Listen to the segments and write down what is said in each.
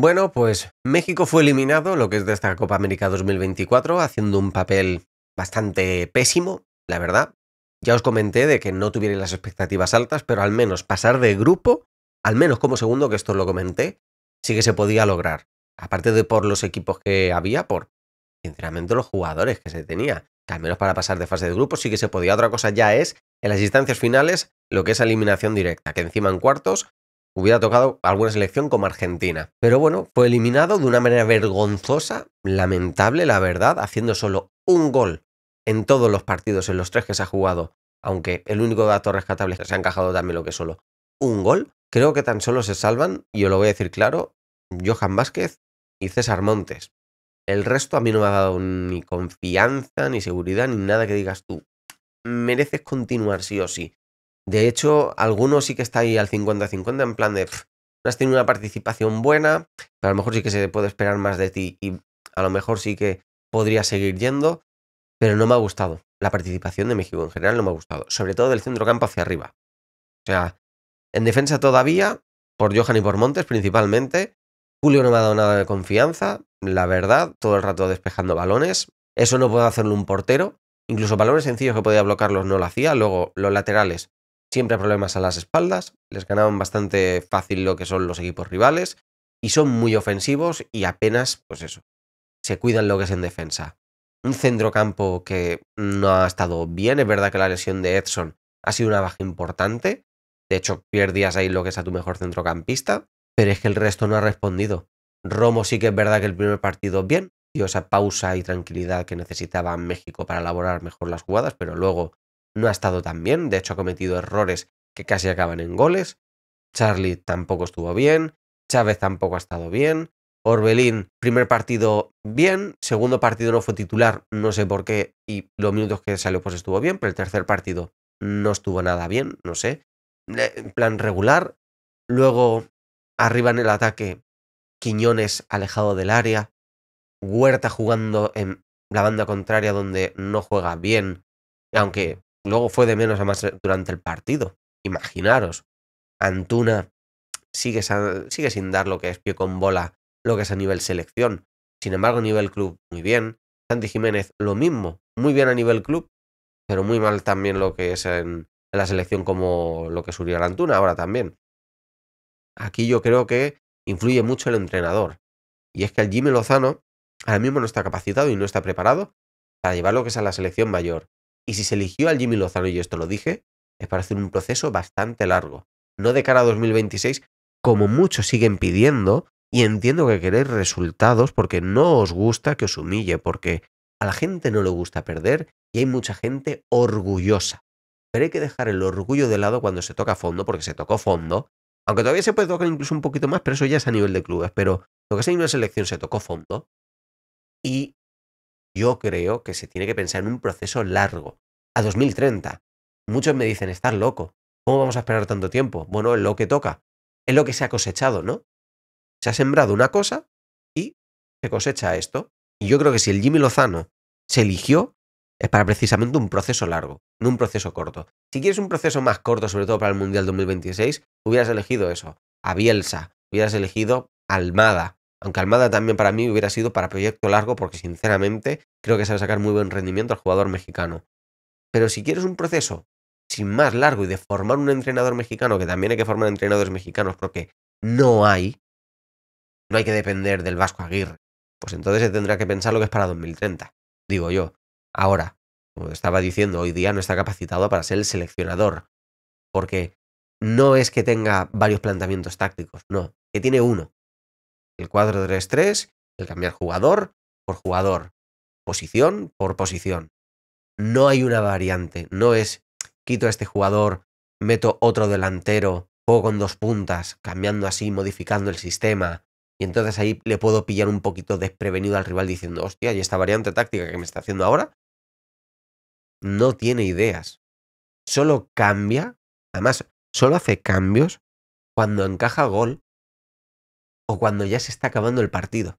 Bueno, pues México fue eliminado, lo que es de esta Copa América 2024, haciendo un papel bastante pésimo, la verdad. Ya os comenté de que no tuviera las expectativas altas, pero al menos pasar de grupo, al menos como segundo, que esto lo comenté, sí que se podía lograr. Aparte de por los equipos que había, por, sinceramente, los jugadores que se tenía. Que al menos para pasar de fase de grupo sí que se podía. Otra cosa ya es, en las instancias finales, lo que es eliminación directa, que encima en cuartos hubiera tocado alguna selección como Argentina. Pero bueno, fue eliminado de una manera vergonzosa, lamentable, la verdad, haciendo solo un gol en todos los partidos, en los tres que se ha jugado, aunque el único dato rescatable es que se ha encajado también lo que solo un gol. Creo que tan solo se salvan, y os lo voy a decir claro, Johan Vázquez y César Montes. El resto a mí no me ha dado ni confianza, ni seguridad, ni nada que digas tú. Mereces continuar sí o sí. De hecho, algunos sí que está ahí al 50-50 en plan de... no has tenido una participación buena, pero a lo mejor sí que se puede esperar más de ti y a lo mejor sí que podría seguir yendo, pero no me ha gustado. La participación de México en general no me ha gustado, sobre todo del campo hacia arriba. O sea, en defensa todavía, por Johan y por Montes principalmente. Julio no me ha dado nada de confianza, la verdad, todo el rato despejando balones. Eso no puede hacerlo un portero. Incluso balones sencillos que podía blocarlos no lo hacía. Luego, los laterales siempre problemas a las espaldas, les ganaban bastante fácil lo que son los equipos rivales y son muy ofensivos y apenas, pues eso, se cuidan lo que es en defensa. Un centrocampo que no ha estado bien, es verdad que la lesión de Edson ha sido una baja importante, de hecho pierdías ahí lo que es a tu mejor centrocampista, pero es que el resto no ha respondido. Romo sí que es verdad que el primer partido bien, dio esa pausa y tranquilidad que necesitaba México para elaborar mejor las jugadas, pero luego no ha estado tan bien, de hecho ha cometido errores que casi acaban en goles. Charlie tampoco estuvo bien, Chávez tampoco ha estado bien, Orbelín, primer partido bien, segundo partido no fue titular, no sé por qué, y los minutos que salió pues estuvo bien, pero el tercer partido no estuvo nada bien, no sé, en plan regular. Luego, arriba en el ataque, Quiñones alejado del área, Huerta jugando en la banda contraria donde no juega bien, aunque Luego fue de menos a más durante el partido. Imaginaros, Antuna sigue, sigue sin dar lo que es pie con bola, lo que es a nivel selección. Sin embargo, a nivel club, muy bien. Santi Jiménez, lo mismo, muy bien a nivel club, pero muy mal también lo que es en, la selección como lo que es la Antuna ahora también. Aquí yo creo que influye mucho el entrenador. Y es que el Jimmy Lozano ahora mismo no está capacitado y no está preparado para llevar lo que es a la selección mayor. Y si se eligió al Jimmy Lozano, y esto lo dije, es para hacer un proceso bastante largo. No de cara a 2026, como muchos siguen pidiendo, y entiendo que queréis resultados porque no os gusta que os humille, porque a la gente no le gusta perder y hay mucha gente orgullosa. Pero hay que dejar el orgullo de lado cuando se toca fondo, porque se tocó fondo. Aunque todavía se puede tocar incluso un poquito más, pero eso ya es a nivel de clubes. Pero lo que es a una selección se tocó fondo. Y yo creo que se tiene que pensar en un proceso largo, a 2030. Muchos me dicen, estás loco, ¿cómo vamos a esperar tanto tiempo? Bueno, es lo que toca, es lo que se ha cosechado, ¿no? Se ha sembrado una cosa y se cosecha esto. Y yo creo que si el Jimmy Lozano se eligió, es para precisamente un proceso largo, no un proceso corto. Si quieres un proceso más corto, sobre todo para el Mundial 2026, hubieras elegido eso, a Bielsa, hubieras elegido Almada, aunque Almada también para mí hubiera sido para proyecto largo porque sinceramente creo que sabe sacar muy buen rendimiento al jugador mexicano. Pero si quieres un proceso sin más largo y de formar un entrenador mexicano, que también hay que formar entrenadores mexicanos porque no hay, no hay que depender del Vasco Aguirre. Pues entonces se tendrá que pensar lo que es para 2030, digo yo. Ahora, como estaba diciendo, hoy día no está capacitado para ser el seleccionador, porque no es que tenga varios planteamientos tácticos, no, que tiene uno, el 4-3-3, el cambiar jugador por jugador, posición por posición. No hay una variante, no es quito a este jugador, meto otro delantero, juego con dos puntas, cambiando así, modificando el sistema. Y entonces ahí le puedo pillar un poquito desprevenido al rival diciendo, hostia, ¿y esta variante táctica que me está haciendo ahora? No tiene ideas. Solo cambia, además, solo hace cambios cuando encaja gol o cuando ya se está acabando el partido.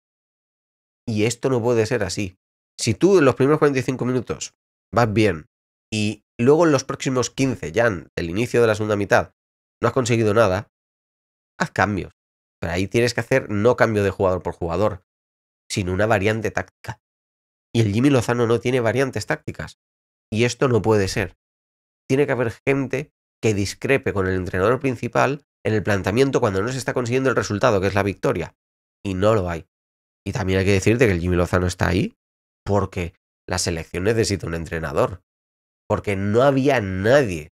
Y esto no puede ser así. Si tú en los primeros 45 minutos vas bien y luego en los próximos 15, ya del inicio de la segunda mitad, no has conseguido nada, haz cambios. Pero ahí tienes que hacer no cambio de jugador por jugador, sino una variante táctica. Y el Jimmy Lozano no tiene variantes tácticas. Y esto no puede ser. Tiene que haber gente que discrepe con el entrenador principal en el planteamiento cuando no se está consiguiendo el resultado, que es la victoria. Y no lo hay. Y también hay que decirte que el Jimmy Lozano está ahí porque la selección necesita un entrenador. Porque no había nadie.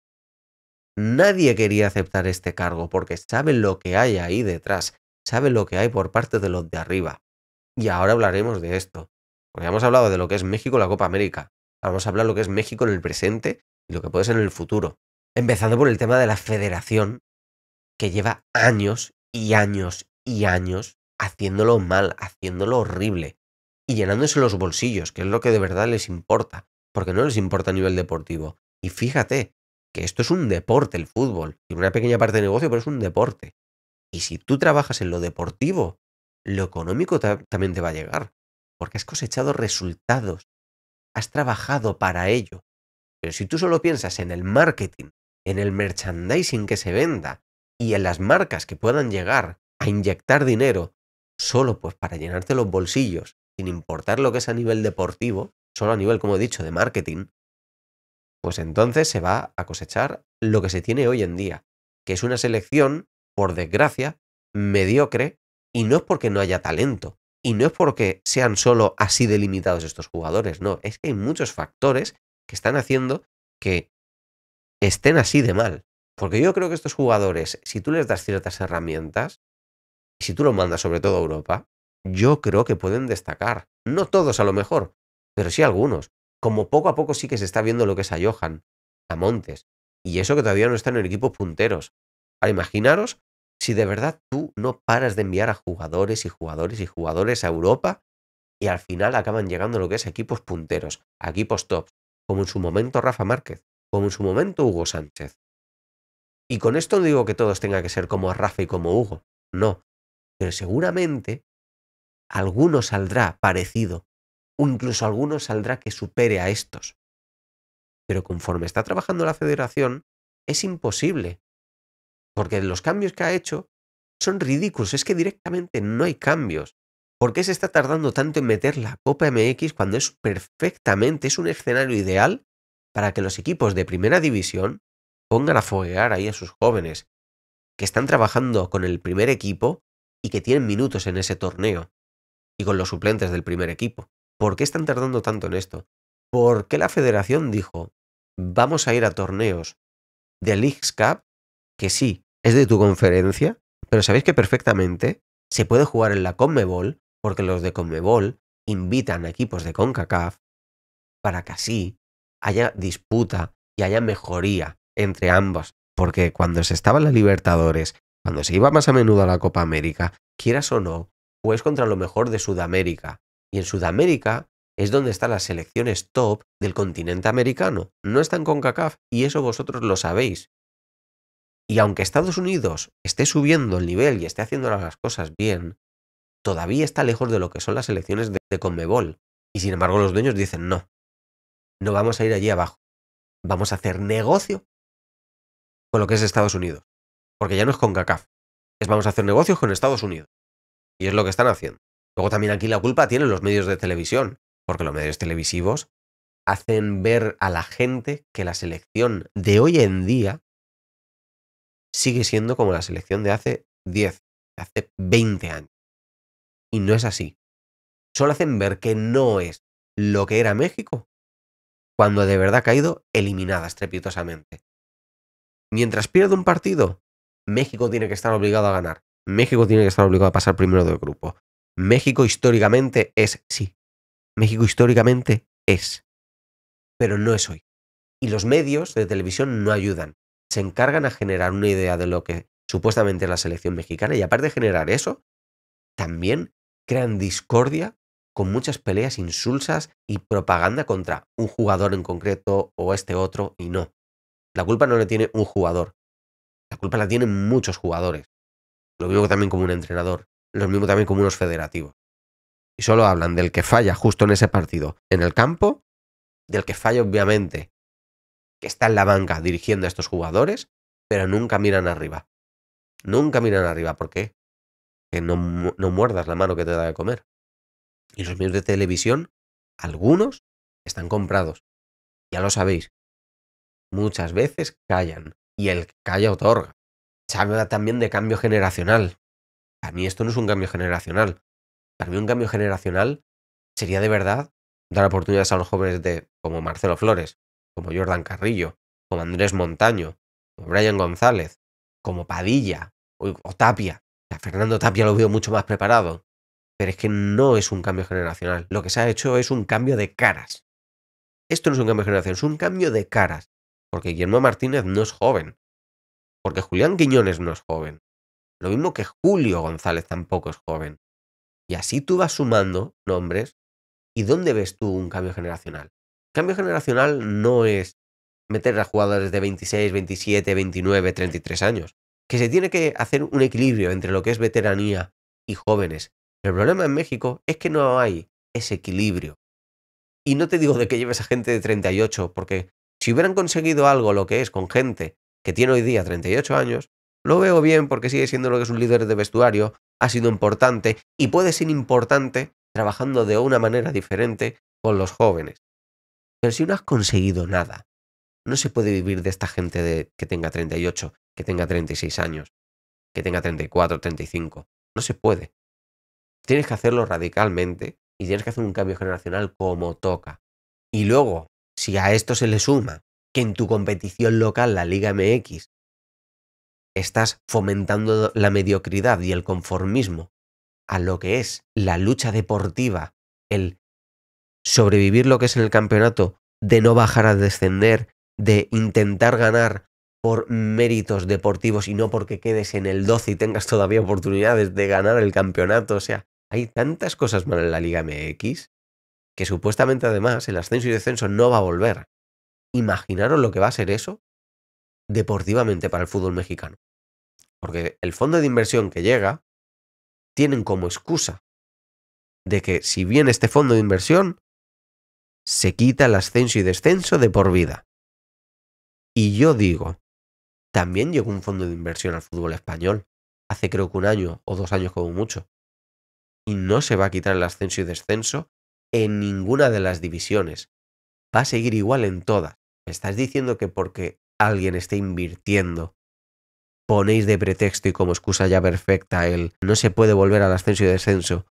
Nadie quería aceptar este cargo porque sabe lo que hay ahí detrás, sabe lo que hay por parte de los de arriba. Y ahora hablaremos de esto. Porque hemos hablado de lo que es México la Copa América. Vamos a hablar de lo que es México en el presente y lo que puede ser en el futuro. Empezando por el tema de la federación, que lleva años y años y años haciéndolo mal, haciéndolo horrible y llenándose los bolsillos, que es lo que de verdad les importa, porque no les importa a nivel deportivo. Y fíjate que esto es un deporte, el fútbol, tiene una pequeña parte de negocio, pero es un deporte. Y si tú trabajas en lo deportivo, lo económico también te va a llegar, porque has cosechado resultados, has trabajado para ello. Pero si tú solo piensas en el marketing en el merchandising que se venda y en las marcas que puedan llegar a inyectar dinero solo pues para llenarte los bolsillos, sin importar lo que es a nivel deportivo, solo a nivel, como he dicho, de marketing, pues entonces se va a cosechar lo que se tiene hoy en día, que es una selección, por desgracia, mediocre, y no es porque no haya talento, y no es porque sean solo así delimitados estos jugadores, no, es que hay muchos factores que están haciendo que estén así de mal. Porque yo creo que estos jugadores, si tú les das ciertas herramientas, y si tú los mandas sobre todo a Europa, yo creo que pueden destacar. No todos a lo mejor, pero sí algunos. Como poco a poco sí que se está viendo lo que es a Johan, a Montes. Y eso que todavía no está en el equipo punteros. Ahora imaginaros si de verdad tú no paras de enviar a jugadores y jugadores y jugadores a Europa y al final acaban llegando lo que es equipos punteros, equipos tops, como en su momento Rafa Márquez como en su momento Hugo Sánchez. Y con esto no digo que todos tengan que ser como Rafa y como Hugo, no. Pero seguramente alguno saldrá parecido, o incluso alguno saldrá que supere a estos. Pero conforme está trabajando la federación, es imposible, porque los cambios que ha hecho son ridículos, es que directamente no hay cambios. ¿Por qué se está tardando tanto en meter la Copa MX cuando es perfectamente, es un escenario ideal para que los equipos de primera división pongan a foguear ahí a sus jóvenes, que están trabajando con el primer equipo y que tienen minutos en ese torneo, y con los suplentes del primer equipo. ¿Por qué están tardando tanto en esto? ¿Por qué la federación dijo, vamos a ir a torneos de League Cup, que sí, es de tu conferencia, pero sabéis que perfectamente se puede jugar en la Conmebol, porque los de Conmebol invitan a equipos de CONCACAF para que así haya disputa y haya mejoría entre ambas. Porque cuando se estaba en la Libertadores, cuando se iba más a menudo a la Copa América, quieras o no, pues contra lo mejor de Sudamérica. Y en Sudamérica es donde están las selecciones top del continente americano. No están con CACAF y eso vosotros lo sabéis. Y aunque Estados Unidos esté subiendo el nivel y esté haciendo las cosas bien, todavía está lejos de lo que son las elecciones de Conmebol. Y sin embargo los dueños dicen, no, no vamos a ir allí abajo. Vamos a hacer negocio con lo que es Estados Unidos. Porque ya no es con CACAF. Es vamos a hacer negocios con Estados Unidos. Y es lo que están haciendo. Luego también aquí la culpa tienen los medios de televisión. Porque los medios televisivos hacen ver a la gente que la selección de hoy en día sigue siendo como la selección de hace 10, de hace 20 años. Y no es así. Solo hacen ver que no es lo que era México cuando de verdad ha caído, eliminada estrepitosamente. Mientras pierde un partido, México tiene que estar obligado a ganar. México tiene que estar obligado a pasar primero del grupo. México históricamente es, sí. México históricamente es. Pero no es hoy. Y los medios de televisión no ayudan. Se encargan a generar una idea de lo que supuestamente es la selección mexicana y aparte de generar eso, también crean discordia con muchas peleas insulsas y propaganda contra un jugador en concreto o este otro y no. La culpa no le tiene un jugador. La culpa la tienen muchos jugadores. Lo mismo también como un entrenador. Lo mismo también como unos federativos. Y solo hablan del que falla justo en ese partido en el campo, del que falla obviamente que está en la banca dirigiendo a estos jugadores, pero nunca miran arriba. Nunca miran arriba. ¿Por qué? Que no, no muerdas la mano que te da de comer. Y los medios de televisión, algunos, están comprados. Ya lo sabéis. Muchas veces callan. Y el que calla otorga. Se habla también de cambio generacional. Para mí esto no es un cambio generacional. Para mí un cambio generacional sería de verdad dar oportunidades a los jóvenes de como Marcelo Flores, como Jordan Carrillo, como Andrés Montaño, como Brian González, como Padilla o, Tapia. Fernando Tapia lo veo mucho más preparado. Pero es que no es un cambio generacional. Lo que se ha hecho es un cambio de caras. Esto no es un cambio de generación, es un cambio de caras. Porque Guillermo Martínez no es joven. Porque Julián Quiñones no es joven. Lo mismo que Julio González tampoco es joven. Y así tú vas sumando nombres. ¿Y dónde ves tú un cambio generacional? cambio generacional no es meter a jugadores de 26, 27, 29, 33 años. Que se tiene que hacer un equilibrio entre lo que es veteranía y jóvenes el problema en México es que no hay ese equilibrio. Y no te digo de que lleves a gente de 38, porque si hubieran conseguido algo lo que es con gente que tiene hoy día 38 años, lo veo bien porque sigue siendo lo que es un líder de vestuario, ha sido importante y puede ser importante trabajando de una manera diferente con los jóvenes. Pero si no has conseguido nada, no se puede vivir de esta gente de, que tenga 38, que tenga 36 años, que tenga 34, 35. No se puede. Tienes que hacerlo radicalmente y tienes que hacer un cambio generacional como toca. Y luego, si a esto se le suma que en tu competición local, la Liga MX, estás fomentando la mediocridad y el conformismo a lo que es la lucha deportiva, el sobrevivir lo que es en el campeonato, de no bajar a descender, de intentar ganar por méritos deportivos y no porque quedes en el 12 y tengas todavía oportunidades de ganar el campeonato. O sea, hay tantas cosas malas en la Liga MX que supuestamente además el ascenso y descenso no va a volver. Imaginaros lo que va a ser eso deportivamente para el fútbol mexicano. Porque el fondo de inversión que llega tienen como excusa de que si viene este fondo de inversión, se quita el ascenso y descenso de por vida. Y yo digo, también llegó un fondo de inversión al fútbol español, hace creo que un año o dos años como mucho y no se va a quitar el ascenso y descenso en ninguna de las divisiones. Va a seguir igual en todas. Me estás diciendo que porque alguien esté invirtiendo, ponéis de pretexto y como excusa ya perfecta el no se puede volver al ascenso y descenso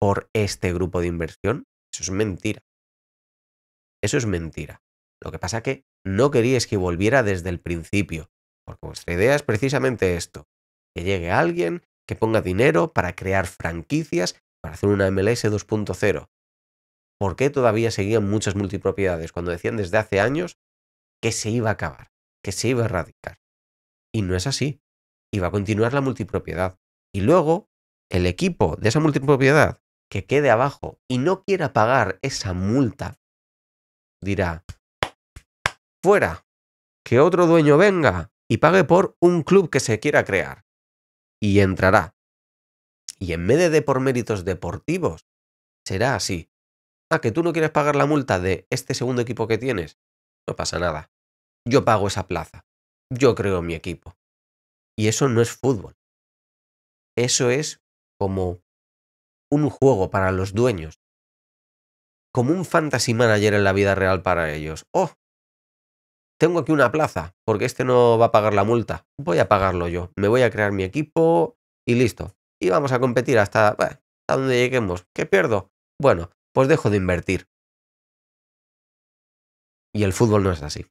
por este grupo de inversión. Eso es mentira. Eso es mentira. Lo que pasa que no queríais que volviera desde el principio, porque vuestra idea es precisamente esto, que llegue alguien que ponga dinero para crear franquicias, para hacer una MLS 2.0. ¿Por qué todavía seguían muchas multipropiedades cuando decían desde hace años que se iba a acabar, que se iba a erradicar? Y no es así. Iba a continuar la multipropiedad. Y luego, el equipo de esa multipropiedad que quede abajo y no quiera pagar esa multa, dirá, fuera, que otro dueño venga y pague por un club que se quiera crear y entrará. Y en vez de por méritos deportivos, será así. Ah, que tú no quieres pagar la multa de este segundo equipo que tienes. No pasa nada. Yo pago esa plaza. Yo creo mi equipo. Y eso no es fútbol. Eso es como un juego para los dueños. Como un fantasy manager en la vida real para ellos. Oh, tengo aquí una plaza, porque este no va a pagar la multa. Voy a pagarlo yo. Me voy a crear mi equipo y listo. Y vamos a competir hasta, donde lleguemos. ¿Qué pierdo? Bueno, pues dejo de invertir. Y el fútbol no es así.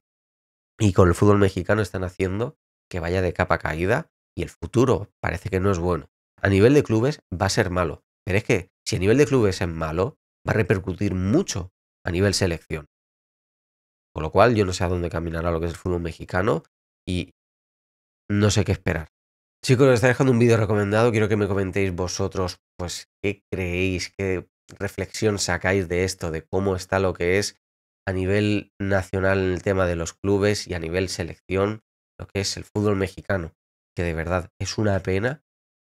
Y con el fútbol mexicano están haciendo que vaya de capa caída y el futuro parece que no es bueno. A nivel de clubes va a ser malo. Pero es que si a nivel de clubes es malo, va a repercutir mucho a nivel selección. Con lo cual yo no sé a dónde caminará lo que es el fútbol mexicano y no sé qué esperar. Chicos, os está dejando un vídeo recomendado. Quiero que me comentéis vosotros, pues, qué creéis, qué reflexión sacáis de esto, de cómo está lo que es a nivel nacional en el tema de los clubes y a nivel selección, lo que es el fútbol mexicano, que de verdad es una pena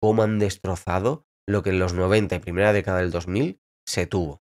cómo han destrozado lo que en los 90 y primera década del 2000 se tuvo.